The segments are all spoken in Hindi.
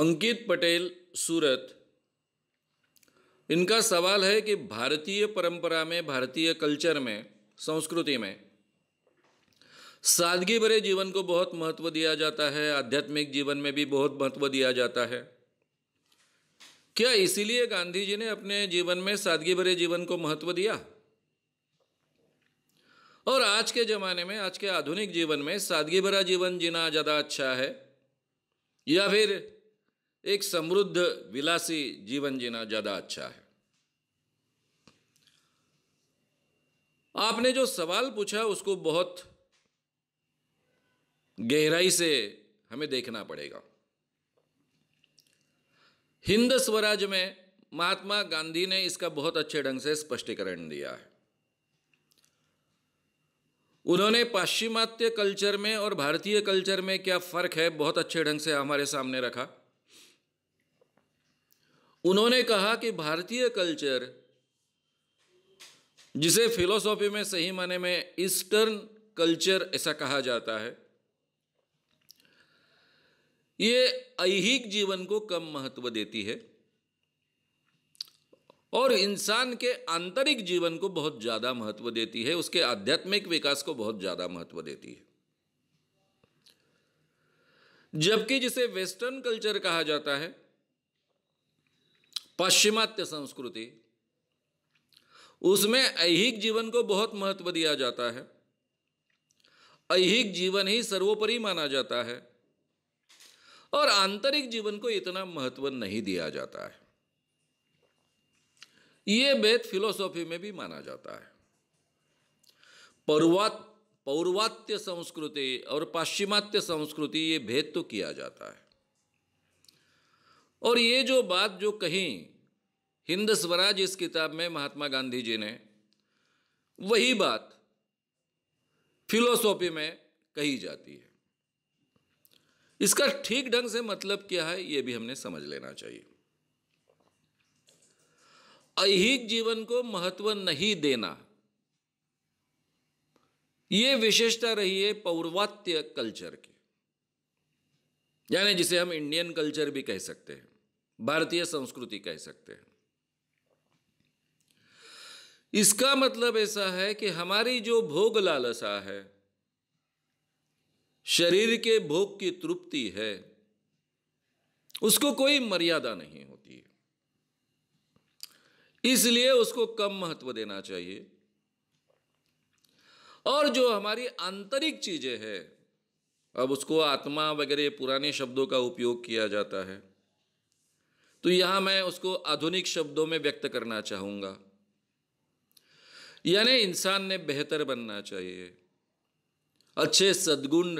अंकित पटेल सूरत इनका सवाल है कि भारतीय परंपरा में भारतीय कल्चर में संस्कृति में सादगी भरे जीवन को बहुत महत्व दिया जाता है आध्यात्मिक जीवन में भी बहुत महत्व दिया जाता है क्या इसीलिए गांधी जी ने अपने जीवन में सादगी भरे जीवन को महत्व दिया और आज के ज़माने में आज के आधुनिक जीवन में सादगी भरा जीवन जीना ज़्यादा अच्छा है या फिर एक समृद्ध विलासी जीवन जीना ज़्यादा अच्छा है आपने जो सवाल पूछा उसको बहुत गहराई से हमें देखना पड़ेगा हिंद स्वराज में महात्मा गांधी ने इसका बहुत अच्छे ढंग से स्पष्टीकरण दिया है उन्होंने पाश्चिमात्य कल्चर में और भारतीय कल्चर में क्या फ़र्क है बहुत अच्छे ढंग से हमारे सामने रखा उन्होंने कहा कि भारतीय कल्चर जिसे फिलोसॉफी में सही माने में ईस्टर्न कल्चर ऐसा कहा जाता है ये ऐहिक जीवन को कम महत्व देती है और इंसान के आंतरिक जीवन को बहुत ज़्यादा महत्व देती है उसके आध्यात्मिक विकास को बहुत ज़्यादा महत्व देती है जबकि जिसे वेस्टर्न कल्चर कहा जाता है पाश्चिमात्य संस्कृति उसमें ऐहिक जीवन को बहुत महत्व दिया जाता है ऐहिक जीवन ही सर्वोपरि माना जाता है और आंतरिक जीवन को इतना महत्व नहीं दिया जाता है ये वेद फिलोसॉफी में भी माना जाता है पौर्वात पौर्वात्य संस्कृति और पाश्चिमात्य संस्कृति ये भेद तो किया जाता है और ये जो बात जो कहीं हिंद स्वराज इस किताब में महात्मा गांधी जी ने वही बात फिलोसॉफी में कही जाती है इसका ठीक ढंग से मतलब क्या है ये भी हमने समझ लेना चाहिए ऐहिक जीवन को महत्व नहीं देना ये विशेषता रही है पौर्वात्य कल्चर की यानी जिसे हम इंडियन कल्चर भी कह सकते हैं भारतीय संस्कृति कह सकते हैं इसका मतलब ऐसा है कि हमारी जो भोग लालसा है शरीर के भोग की तृप्ति है उसको कोई मर्यादा नहीं इसलिए उसको कम महत्व देना चाहिए और जो हमारी आंतरिक चीजें हैं अब उसको आत्मा वगैरह पुराने शब्दों का उपयोग किया जाता है तो यहां मैं उसको आधुनिक शब्दों में व्यक्त करना चाहूंगा यानी इंसान ने बेहतर बनना चाहिए अच्छे सद्गुण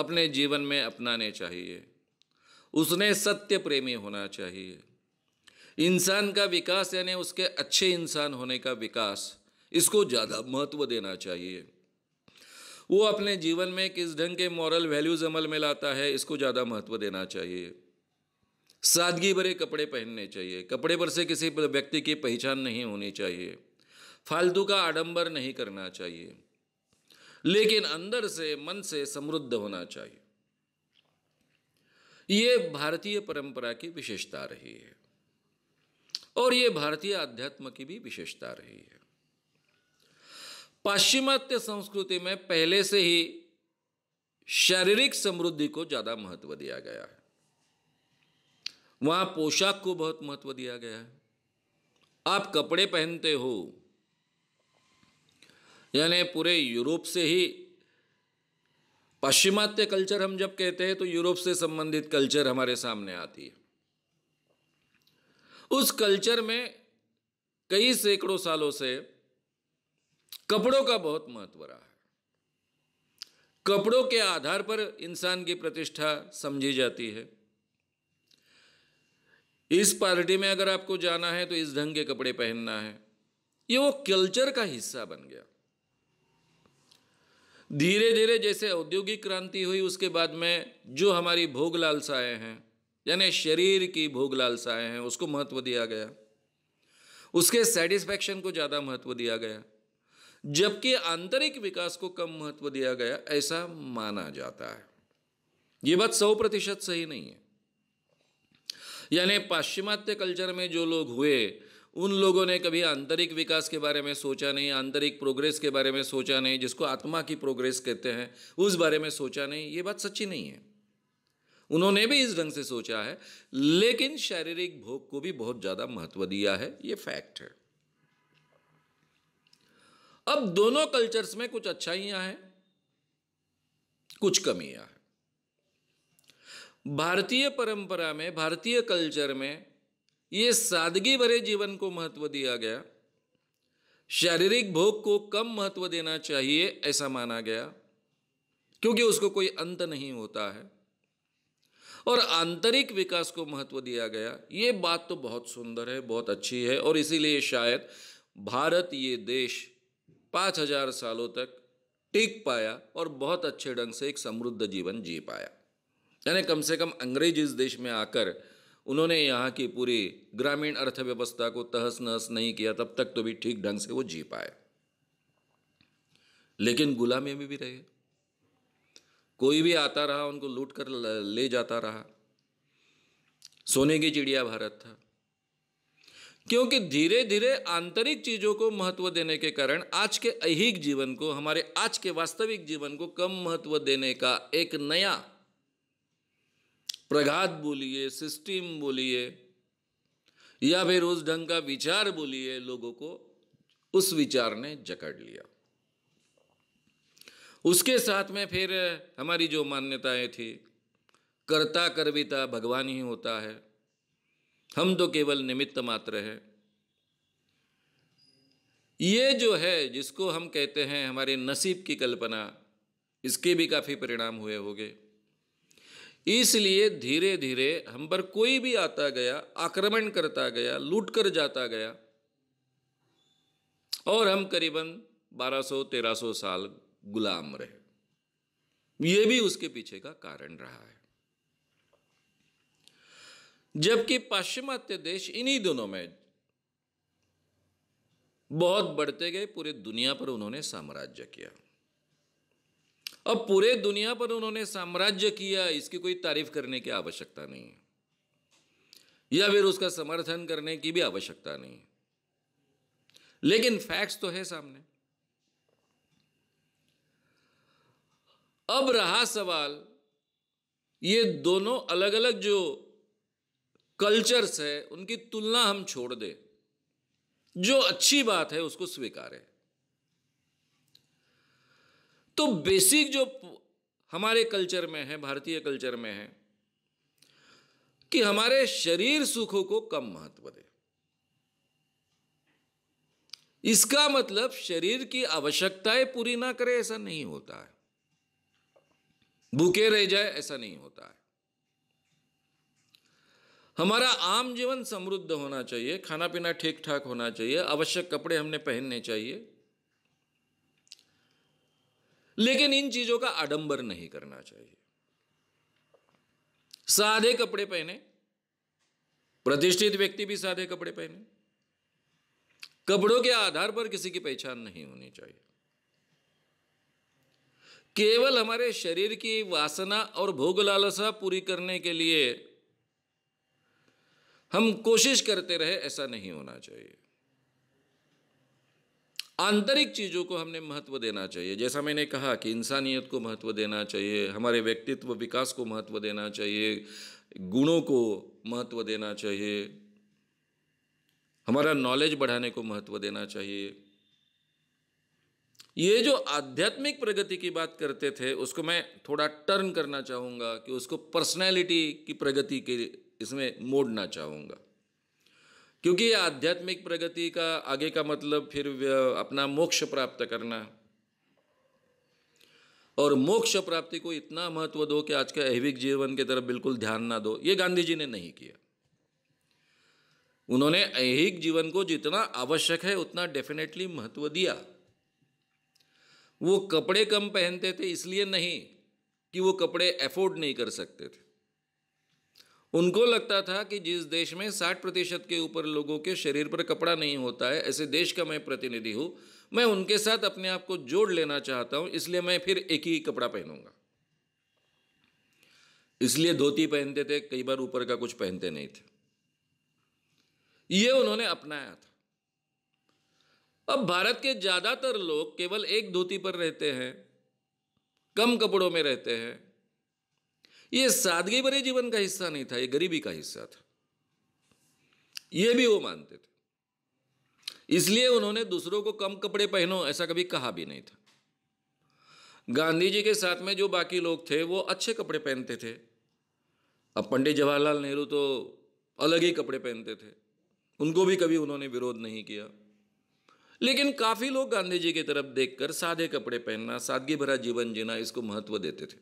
अपने जीवन में अपनाने चाहिए उसने सत्य प्रेमी होना चाहिए इंसान का विकास यानी उसके अच्छे इंसान होने का विकास इसको ज़्यादा महत्व देना चाहिए वो अपने जीवन में किस ढंग के मॉरल वैल्यूज़ अमल में लाता है इसको ज़्यादा महत्व देना चाहिए सादगी भरे कपड़े पहनने चाहिए कपड़े पर से किसी व्यक्ति की पहचान नहीं होनी चाहिए फालतू का आडंबर नहीं करना चाहिए लेकिन अंदर से मन से समृद्ध होना चाहिए ये भारतीय परंपरा की विशेषता रही है और ये भारतीय अध्यात्म की भी विशेषता रही है पाश्चिमात्य संस्कृति में पहले से ही शारीरिक समृद्धि को ज़्यादा महत्व दिया गया है वहां पोशाक को बहुत महत्व दिया गया है आप कपड़े पहनते हो यानी पूरे यूरोप से ही पाश्चिमात्य कल्चर हम जब कहते हैं तो यूरोप से संबंधित कल्चर हमारे सामने आती है उस कल्चर में कई सैकड़ों सालों से कपड़ों का बहुत महत्व रहा है कपड़ों के आधार पर इंसान की प्रतिष्ठा समझी जाती है इस पार्टी में अगर आपको जाना है तो इस ढंग के कपड़े पहनना है ये वो कल्चर का हिस्सा बन गया धीरे धीरे जैसे औद्योगिक क्रांति हुई उसके बाद में जो हमारी भोग लालसाएं हैं यानी शरीर की भोग लालसाएं हैं उसको महत्व दिया गया उसके सेटिस्फैक्शन को ज़्यादा महत्व दिया गया जबकि आंतरिक विकास को कम महत्व दिया गया ऐसा माना जाता है ये बात सौ प्रतिशत सही नहीं है यानी पाश्चिमात्य कल्चर में जो लोग हुए उन लोगों ने कभी आंतरिक विकास के बारे में सोचा नहीं आंतरिक प्रोग्रेस के बारे में सोचा नहीं जिसको आत्मा की प्रोग्रेस कहते हैं उस बारे में सोचा नहीं ये बात सच्ची नहीं है उन्होंने भी इस ढंग से सोचा है लेकिन शारीरिक भोग को भी बहुत ज़्यादा महत्व दिया है ये फैक्ट है अब दोनों कल्चर्स में कुछ अच्छाइयां हैं कुछ कमियां हैं भारतीय परंपरा में भारतीय कल्चर में ये सादगी भरे जीवन को महत्व दिया गया शारीरिक भोग को कम महत्व देना चाहिए ऐसा माना गया क्योंकि उसको कोई अंत नहीं होता है और आंतरिक विकास को महत्व दिया गया ये बात तो बहुत सुंदर है बहुत अच्छी है और इसीलिए शायद भारत ये देश पाँच हजार सालों तक टिक पाया और बहुत अच्छे ढंग से एक समृद्ध जीवन जी पाया यानी कम से कम अंग्रेज इस देश में आकर उन्होंने यहाँ की पूरी ग्रामीण अर्थव्यवस्था को तहस नहस नहीं किया तब तक तो भी ठीक ढंग से वो जी पाए लेकिन गुलामी में भी रहे कोई भी आता रहा उनको लूट कर ले जाता रहा सोने की चिड़िया भारत था क्योंकि धीरे धीरे आंतरिक चीज़ों को महत्व देने के कारण आज के ऐहिक जीवन को हमारे आज के वास्तविक जीवन को कम महत्व देने का एक नया प्रघात बोलिए सिस्टम बोलिए या फिर उस ढंग का विचार बोलिए लोगों को उस विचार ने जकड़ लिया उसके साथ में फिर हमारी जो मान्यताएं थी कर्ता कर्विता भगवान ही होता है हम तो केवल निमित्त मात्र है ये जो है जिसको हम कहते हैं हमारे नसीब की कल्पना इसके भी काफ़ी परिणाम हुए होंगे इसलिए धीरे धीरे हम पर कोई भी आता गया आक्रमण करता गया लूट कर जाता गया और हम करीबन 1200-1300 साल गुलाम रहे ये भी उसके पीछे का कारण रहा है जबकि पाश्चिमात्य देश इन्हीं दोनों में बहुत बढ़ते गए पूरे दुनिया पर उन्होंने साम्राज्य किया अब पूरे दुनिया पर उन्होंने साम्राज्य किया इसकी कोई तारीफ करने की आवश्यकता नहीं है या फिर उसका समर्थन करने की भी आवश्यकता नहीं है लेकिन फैक्ट्स तो है सामने अब रहा सवाल ये दोनों अलग अलग जो कल्चर्स है उनकी तुलना हम छोड़ दें जो अच्छी बात है उसको स्वीकारें तो बेसिक जो हमारे कल्चर में है भारतीय कल्चर में है कि हमारे शरीर सुखों को कम महत्व दें इसका मतलब शरीर की आवश्यकताएं पूरी ना करें ऐसा नहीं होता है भूखे रह जाए ऐसा नहीं होता है हमारा आम जीवन समृद्ध होना चाहिए खाना पीना ठीक ठाक होना चाहिए आवश्यक कपड़े हमने पहनने चाहिए लेकिन इन चीजों का आडंबर नहीं करना चाहिए सादे कपड़े पहने प्रतिष्ठित व्यक्ति भी सादे कपड़े पहने कपड़ों के आधार पर किसी की पहचान नहीं होनी चाहिए केवल हमारे शरीर की वासना और भोग लालसा पूरी करने के लिए हम कोशिश करते रहे ऐसा नहीं होना चाहिए आंतरिक चीज़ों को हमने महत्व देना चाहिए जैसा मैंने कहा कि इंसानियत को महत्व देना चाहिए हमारे व्यक्तित्व विकास को महत्व देना चाहिए गुणों को महत्व देना चाहिए हमारा नॉलेज बढ़ाने को महत्व देना चाहिए ये जो आध्यात्मिक प्रगति की बात करते थे उसको मैं थोड़ा टर्न करना चाहूँगा कि उसको पर्सनैलिटी की प्रगति के इसमें मोड़ना चाहूँगा क्योंकि ये आध्यात्मिक प्रगति का आगे का मतलब फिर अपना मोक्ष प्राप्त करना और मोक्ष प्राप्ति को इतना महत्व दो कि आज के ऐविक जीवन की तरफ बिल्कुल ध्यान ना दो ये गांधी जी ने नहीं किया उन्होंने ऐहिक जीवन को जितना आवश्यक है उतना डेफिनेटली महत्व दिया वो कपड़े कम पहनते थे इसलिए नहीं कि वो कपड़े एफोर्ड नहीं कर सकते थे उनको लगता था कि जिस देश में 60 प्रतिशत के ऊपर लोगों के शरीर पर कपड़ा नहीं होता है ऐसे देश का मैं प्रतिनिधि हूँ मैं उनके साथ अपने आप को जोड़ लेना चाहता हूँ इसलिए मैं फिर एक ही कपड़ा पहनूंगा इसलिए धोती पहनते थे कई बार ऊपर का कुछ पहनते नहीं थे ये उन्होंने अपनाया था अब भारत के ज़्यादातर लोग केवल एक धोती पर रहते हैं कम कपड़ों में रहते हैं ये सादगी भरे जीवन का हिस्सा नहीं था ये गरीबी का हिस्सा था ये भी वो मानते थे इसलिए उन्होंने दूसरों को कम कपड़े पहनो ऐसा कभी कहा भी नहीं था गांधी जी के साथ में जो बाकी लोग थे वो अच्छे कपड़े पहनते थे अब पंडित जवाहरलाल नेहरू तो अलग ही कपड़े पहनते थे उनको भी कभी उन्होंने विरोध नहीं किया लेकिन काफ़ी लोग गांधी जी की तरफ देखकर सादे कपड़े पहनना सादगी भरा जीवन जीना इसको महत्व देते थे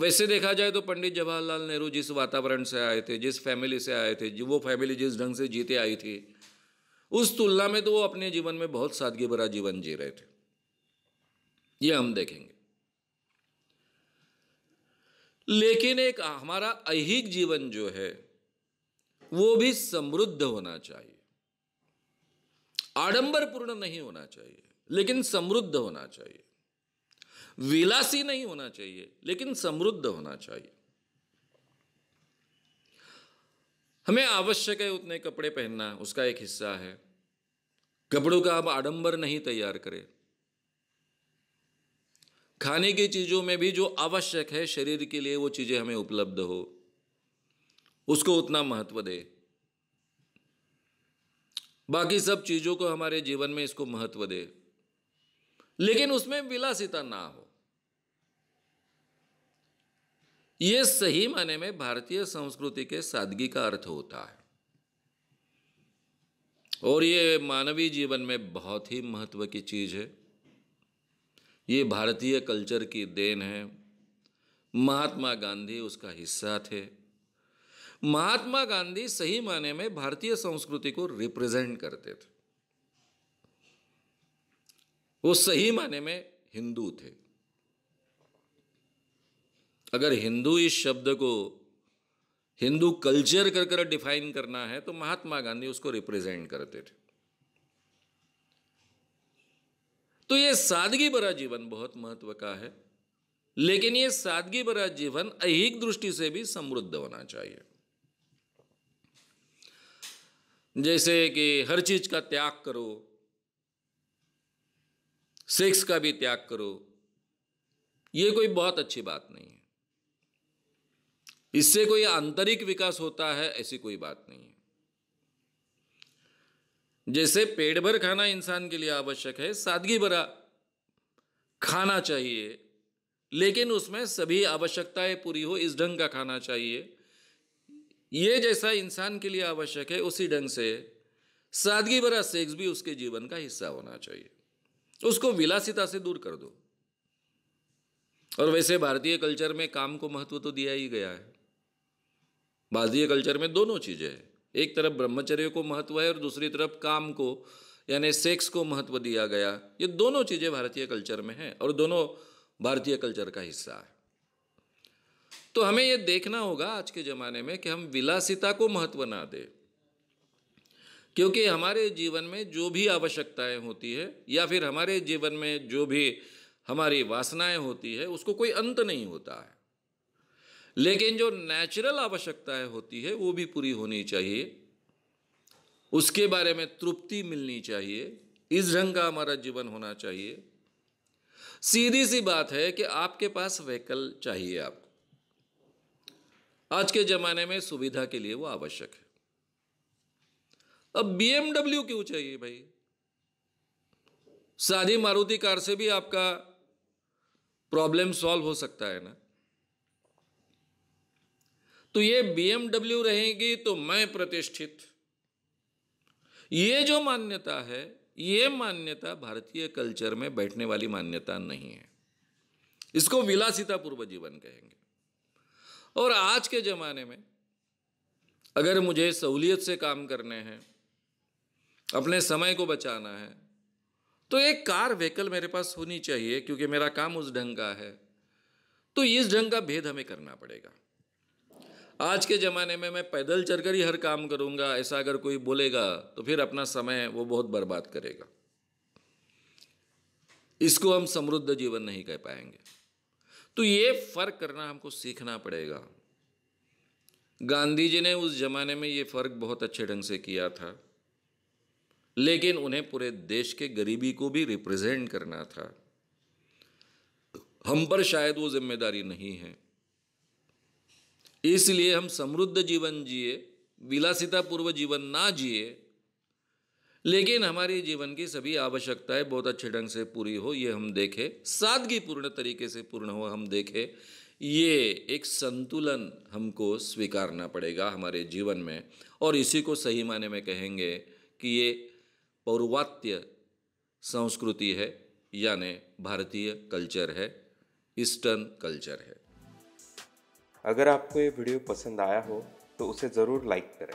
वैसे देखा जाए तो पंडित जवाहरलाल नेहरू जिस वातावरण से आए थे जिस फैमिली से आए थे वो फैमिली जिस ढंग से जीते आई थी उस तुलना में तो वो अपने जीवन में बहुत सादगी भरा जीवन जी रहे थे ये हम देखेंगे लेकिन एक हमारा ऐहिक जीवन जो है वो भी समृद्ध होना चाहिए आडंबरपूर्ण नहीं होना चाहिए लेकिन समृद्ध होना चाहिए विलासी नहीं होना चाहिए लेकिन समृद्ध होना चाहिए हमें आवश्यक है उतने कपड़े पहनना उसका एक हिस्सा है कपड़ों का आप आडंबर नहीं तैयार करें खाने की चीज़ों में भी जो आवश्यक है शरीर के लिए वो चीज़ें हमें उपलब्ध हो उसको उतना महत्व दें बाकी सब चीज़ों को हमारे जीवन में इसको महत्व दे लेकिन उसमें विलासिता ना हो ये सही माने में भारतीय संस्कृति के सादगी का अर्थ होता है और ये मानवीय जीवन में बहुत ही महत्व की चीज़ है ये भारतीय कल्चर की देन है महात्मा गांधी उसका हिस्सा थे महात्मा गांधी सही माने में भारतीय संस्कृति को रिप्रेजेंट करते थे वो सही माने में हिंदू थे अगर हिंदू इस शब्द को हिंदू कल्चर कर कर डिफाइन करना है तो महात्मा गांधी उसको रिप्रेजेंट करते थे तो ये सादगी भरा जीवन बहुत महत्व का है लेकिन ये सादगी भरा जीवन अहिक दृष्टि से भी समृद्ध होना चाहिए जैसे कि हर चीज का त्याग करो सेक्स का भी त्याग करो ये कोई बहुत अच्छी बात नहीं है इससे कोई आंतरिक विकास होता है ऐसी कोई बात नहीं है जैसे पेट भर खाना इंसान के लिए आवश्यक है सादगी भरा खाना चाहिए लेकिन उसमें सभी आवश्यकताएं पूरी हो इस ढंग का खाना चाहिए ये जैसा इंसान के लिए आवश्यक है उसी ढंग से सादगी भरा सेक्स भी उसके जीवन का हिस्सा होना चाहिए उसको विलासिता से दूर कर दो और वैसे भारतीय कल्चर में काम को महत्व तो दिया ही गया है भारतीय कल्चर में दोनों चीज़ें हैं एक तरफ ब्रह्मचर्य को महत्व है और दूसरी तरफ काम को यानी सेक्स को महत्व दिया गया ये दोनों चीज़ें भारतीय कल्चर में हैं और दोनों भारतीय कल्चर का हिस्सा है तो हमें यह देखना होगा आज के ज़माने में कि हम विलासिता को महत्व ना दें क्योंकि हमारे जीवन में जो भी आवश्यकताएं होती है या फिर हमारे जीवन में जो भी हमारी वासनाएं होती है उसको कोई अंत नहीं होता है लेकिन जो नेचुरल आवश्यकताएं होती है वो भी पूरी होनी चाहिए उसके बारे में तृप्ति मिलनी चाहिए इस ढंग का हमारा जीवन होना चाहिए सीधी सी बात है कि आपके पास व्हीकल चाहिए आपको आज के ज़माने में सुविधा के लिए वो आवश्यक है अब बीएमडब्ल्यू क्यों चाहिए भाई सादी मारुति कार से भी आपका प्रॉब्लम सॉल्व हो सकता है ना तो ये बीएमडब्ल्यू रहेगी तो मैं प्रतिष्ठित ये जो मान्यता है ये मान्यता भारतीय कल्चर में बैठने वाली मान्यता नहीं है इसको विलासितापूर्व जीवन कहेंगे और आज के ज़माने में अगर मुझे सहूलियत से काम करने हैं अपने समय को बचाना है तो एक कार व्हीकल मेरे पास होनी चाहिए क्योंकि मेरा काम उस ढंग का है तो इस ढंग का भेद हमें करना पड़ेगा आज के ज़माने में मैं पैदल चलकर ही हर काम करूंगा ऐसा अगर कोई बोलेगा तो फिर अपना समय वो बहुत बर्बाद करेगा इसको हम समृद्ध जीवन नहीं कह पाएंगे तो ये फ़र्क करना हमको सीखना पड़ेगा गांधी जी ने उस ज़माने में ये फ़र्क बहुत अच्छे ढंग से किया था लेकिन उन्हें पूरे देश के गरीबी को भी रिप्रेजेंट करना था हम पर शायद वो जिम्मेदारी नहीं है इसलिए हम समृद्ध जीवन जिए विलासितापूर्व जीवन ना जिए लेकिन हमारी जीवन की सभी आवश्यकताएं बहुत अच्छे ढंग से पूरी हो ये हम देखें सादगी पूर्ण तरीके से पूर्ण हो हम देखें ये एक संतुलन हमको स्वीकारना पड़ेगा हमारे जीवन में और इसी को सही माने में कहेंगे कि ये पौर्वात्य संस्कृति है यानि भारतीय कल्चर है ईस्टर्न कल्चर है अगर आपको ये वीडियो पसंद आया हो तो उसे ज़रूर लाइक करें